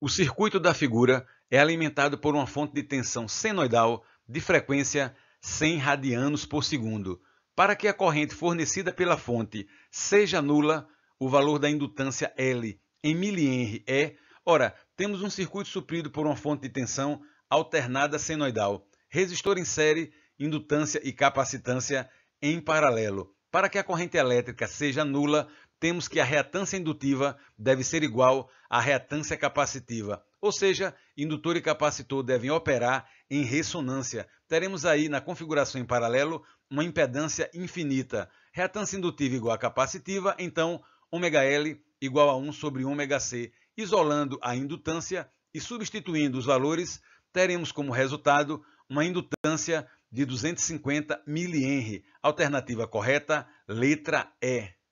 O circuito da figura é alimentado por uma fonte de tensão senoidal de frequência 100 radianos por segundo. Para que a corrente fornecida pela fonte seja nula, o valor da indutância L em milienre, é, ora, temos um circuito suprido por uma fonte de tensão alternada senoidal, resistor em série, indutância e capacitância em paralelo. Para que a corrente elétrica seja nula, temos que a reatância indutiva deve ser igual à reatância capacitiva, ou seja, indutor e capacitor devem operar em ressonância. Teremos aí na configuração em paralelo uma impedância infinita. Reatância indutiva igual a capacitiva, então ωL igual a 1 sobre ωC. Isolando a indutância e substituindo os valores, teremos como resultado uma indutância de 250 mA. Alternativa correta, letra E.